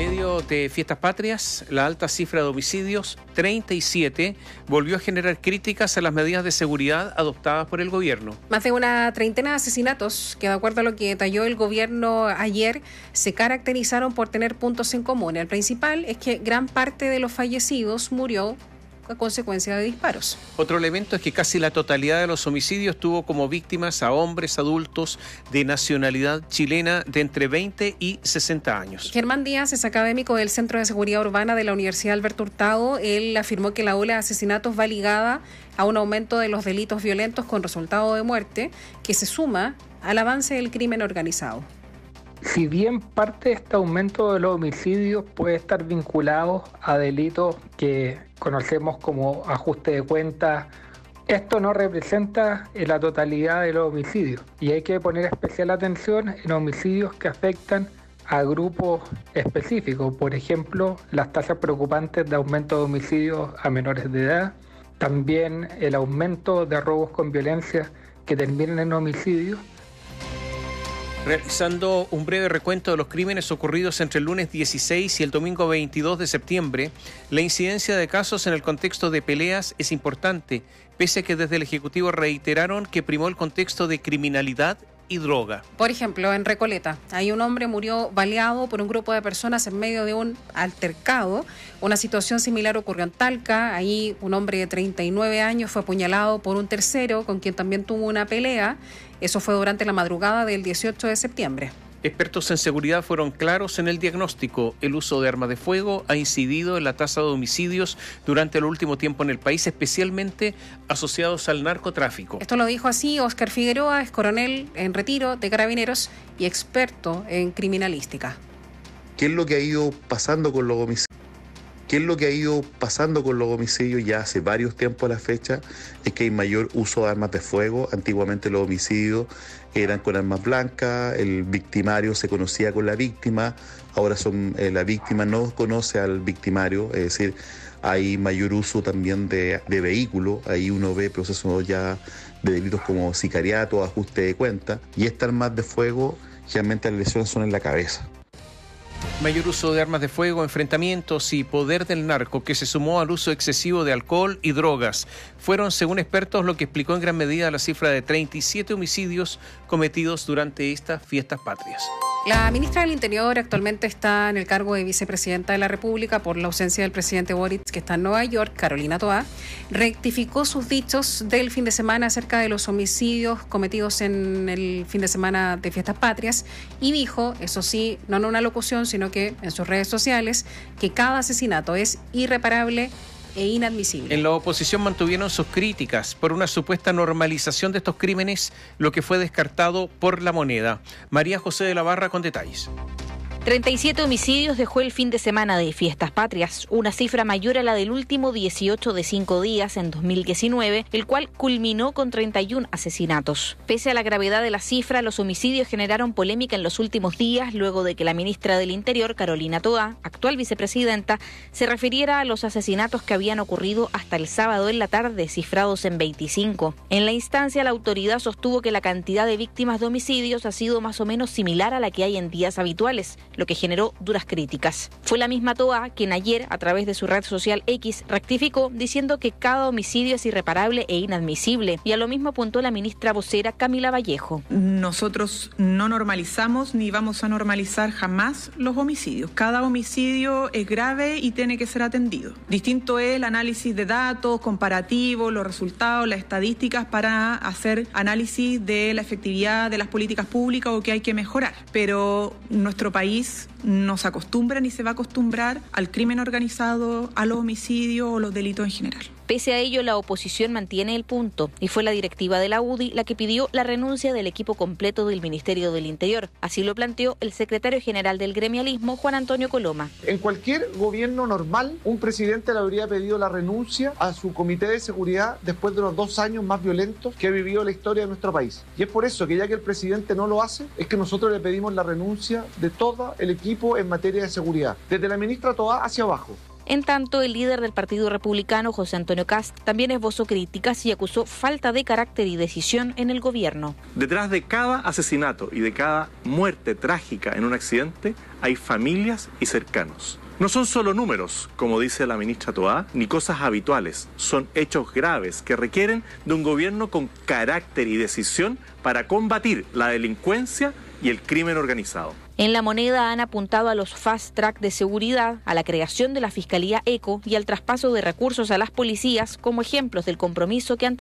en medio de fiestas patrias, la alta cifra de homicidios, 37, volvió a generar críticas a las medidas de seguridad adoptadas por el gobierno. Más de una treintena de asesinatos, que de acuerdo a lo que detalló el gobierno ayer, se caracterizaron por tener puntos en común. El principal es que gran parte de los fallecidos murió consecuencia de disparos. Otro elemento es que casi la totalidad de los homicidios tuvo como víctimas a hombres adultos de nacionalidad chilena de entre 20 y 60 años. Germán Díaz es académico del Centro de Seguridad Urbana de la Universidad Alberto Hurtado. Él afirmó que la ola de asesinatos va ligada a un aumento de los delitos violentos con resultado de muerte que se suma al avance del crimen organizado. Si bien parte de este aumento de los homicidios puede estar vinculado a delitos que conocemos como ajuste de cuentas, esto no representa la totalidad de los homicidios y hay que poner especial atención en homicidios que afectan a grupos específicos, por ejemplo, las tasas preocupantes de aumento de homicidios a menores de edad, también el aumento de robos con violencia que terminan en homicidios Realizando un breve recuento de los crímenes ocurridos entre el lunes 16 y el domingo 22 de septiembre, la incidencia de casos en el contexto de peleas es importante, pese a que desde el Ejecutivo reiteraron que primó el contexto de criminalidad y droga. Por ejemplo, en Recoleta, ahí un hombre murió baleado por un grupo de personas en medio de un altercado. Una situación similar ocurrió en Talca, ahí un hombre de 39 años fue apuñalado por un tercero con quien también tuvo una pelea. Eso fue durante la madrugada del 18 de septiembre. Expertos en seguridad fueron claros en el diagnóstico. El uso de armas de fuego ha incidido en la tasa de homicidios durante el último tiempo en el país, especialmente asociados al narcotráfico. Esto lo dijo así Oscar Figueroa, es coronel en retiro de carabineros y experto en criminalística. ¿Qué es lo que ha ido pasando con los homicidios? ¿Qué es lo que ha ido pasando con los homicidios ya hace varios tiempos a la fecha? Es que hay mayor uso de armas de fuego. Antiguamente los homicidios eran con armas blancas, el victimario se conocía con la víctima, ahora son, eh, la víctima no conoce al victimario, es decir, hay mayor uso también de, vehículos, ahí uno ve procesos ya de delitos como sicariato, ajuste de cuentas y estas armas de fuego generalmente las lesiones son en la cabeza. Mayor uso de armas de fuego, enfrentamientos y poder del narco que se sumó al uso excesivo de alcohol y drogas fueron, según expertos, lo que explicó en gran medida la cifra de 37 homicidios cometidos durante estas fiestas patrias. La ministra del Interior actualmente está en el cargo de vicepresidenta de la República por la ausencia del presidente Boris, que está en Nueva York, Carolina Toá. Rectificó sus dichos del fin de semana acerca de los homicidios cometidos en el fin de semana de fiestas patrias y dijo, eso sí, no en una locución, sino que en sus redes sociales, que cada asesinato es irreparable e inadmisible. En la oposición mantuvieron sus críticas por una supuesta normalización de estos crímenes, lo que fue descartado por la moneda. María José de la Barra con detalles. 37 homicidios dejó el fin de semana de fiestas patrias, una cifra mayor a la del último 18 de 5 días en 2019, el cual culminó con 31 asesinatos. Pese a la gravedad de la cifra, los homicidios generaron polémica en los últimos días luego de que la ministra del Interior, Carolina Toa, actual vicepresidenta, se refiriera a los asesinatos que habían ocurrido hasta el sábado en la tarde, cifrados en 25. En la instancia, la autoridad sostuvo que la cantidad de víctimas de homicidios ha sido más o menos similar a la que hay en días habituales lo que generó duras críticas. Fue la misma Toa quien ayer, a través de su red social X, rectificó diciendo que cada homicidio es irreparable e inadmisible, y a lo mismo apuntó la ministra vocera Camila Vallejo nosotros no normalizamos ni vamos a normalizar jamás los homicidios. Cada homicidio es grave y tiene que ser atendido. Distinto es el análisis de datos, comparativos, los resultados, las estadísticas para hacer análisis de la efectividad de las políticas públicas o que hay que mejorar. Pero nuestro país nos acostumbra ni se va a acostumbrar al crimen organizado, a los homicidios o los delitos en general. Pese a ello, la oposición mantiene el punto y fue la directiva de la UDI la que pidió la renuncia del equipo completo del Ministerio del Interior. Así lo planteó el secretario general del gremialismo, Juan Antonio Coloma. En cualquier gobierno normal, un presidente le habría pedido la renuncia a su comité de seguridad después de los dos años más violentos que ha vivido la historia de nuestro país. Y es por eso que ya que el presidente no lo hace, es que nosotros le pedimos la renuncia de todo el equipo en materia de seguridad, desde la ministra Toá hacia abajo. En tanto, el líder del Partido Republicano, José Antonio Cast, también esbozó críticas y acusó falta de carácter y decisión en el gobierno. Detrás de cada asesinato y de cada muerte trágica en un accidente hay familias y cercanos. No son solo números, como dice la ministra Toá, ni cosas habituales, son hechos graves que requieren de un gobierno con carácter y decisión para combatir la delincuencia y el crimen organizado. En la moneda han apuntado a los fast track de seguridad, a la creación de la Fiscalía ECO y al traspaso de recursos a las policías como ejemplos del compromiso que han